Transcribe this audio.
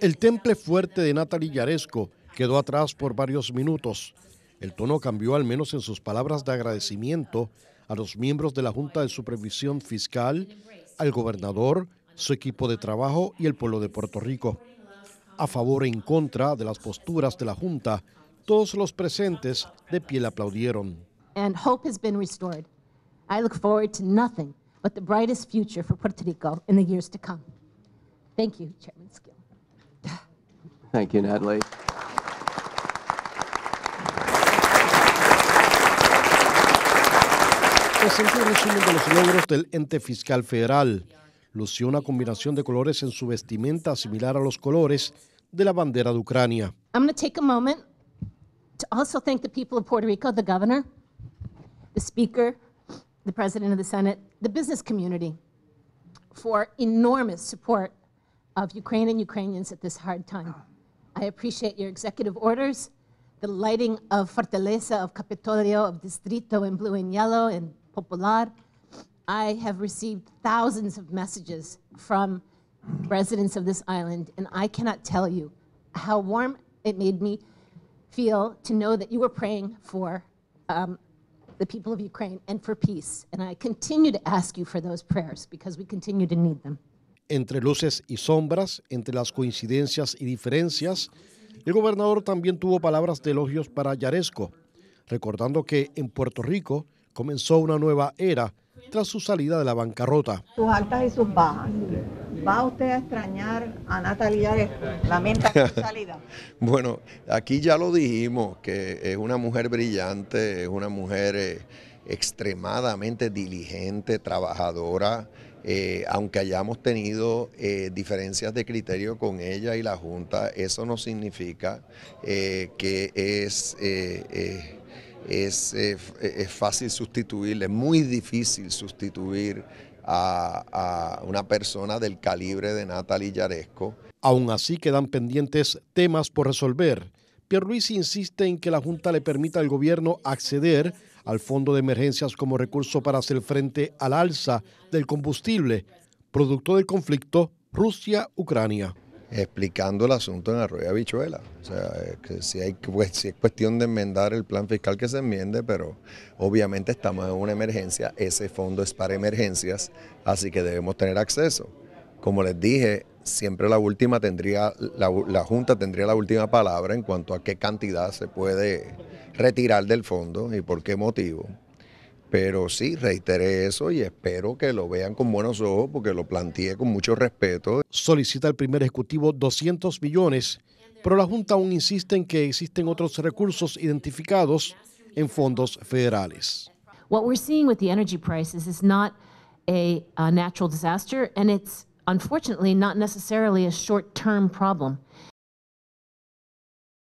El temple fuerte de Natalie Yaresco quedó atrás por varios minutos. El tono cambió al menos en sus palabras de agradecimiento a los miembros de la Junta de Supervisión Fiscal, al gobernador, su equipo de trabajo y el pueblo de Puerto Rico. A favor e en contra de las posturas de la Junta, todos los presentes de pie aplaudieron. And hope has been restored. I look forward to nothing but the brightest future for Puerto Rico in the years to come. Thank Thank you, Natalie. resumen de los logros del ente fiscal federal. Lució una combinación de colores en su vestimenta similar a los colores de la bandera de Ucrania. I'm going to take a moment to also thank the people of Puerto Rico, the governor, the speaker, the president of the Senate, the business community for enormous support of Ukraine and Ukrainians at this hard time. I appreciate your executive orders, the lighting of Fortaleza, of Capitolio, of Distrito in blue and yellow, and Popular. I have received thousands of messages from residents of this island, and I cannot tell you how warm it made me feel to know that you were praying for um, the people of Ukraine and for peace. And I continue to ask you for those prayers because we continue to need them. Entre luces y sombras, entre las coincidencias y diferencias, el gobernador también tuvo palabras de elogios para Yaresco, recordando que en Puerto Rico comenzó una nueva era tras su salida de la bancarrota. Sus altas y sus bajas. ¿Va usted a extrañar a Natalia Lamenta su salida. bueno, aquí ya lo dijimos, que es una mujer brillante, es una mujer... Eh, extremadamente diligente, trabajadora, eh, aunque hayamos tenido eh, diferencias de criterio con ella y la Junta, eso no significa eh, que es... Es, fácil sustituirle... es muy difícil sustituir a, una persona del calibre de Natalie Yaresco. Aún así quedan pendientes temas por resolver. Pierluisi insiste en que la Junta le permita al gobierno acceder al Fondo de Emergencias como recurso para hacer frente al alza del combustible, producto del conflicto Rusia-Ucrania. Explicando el asunto en Arroyo Habichuela. O sea, que pues, si es cuestión de enmendar el plan fiscal que se enmiende, pero obviamente estamos en una emergencia. Ese fondo es para emergencias, así que debemos tener acceso. Como les dije, siempre la última tendría, la, Junta tendría la última palabra en cuanto a qué cantidad se puede retirar del fondo y por qué motivo. Pero sí, reiteré eso y espero que lo vean con buenos ojos porque lo planteé con mucho respeto. Solicita el primer ejecutivo 200 millones, pero la Junta aún insiste en que existen otros recursos identificados en fondos federales. What we're seeing with the energy prices is not natural disaster and unfortunately, not necessarily a short term problem.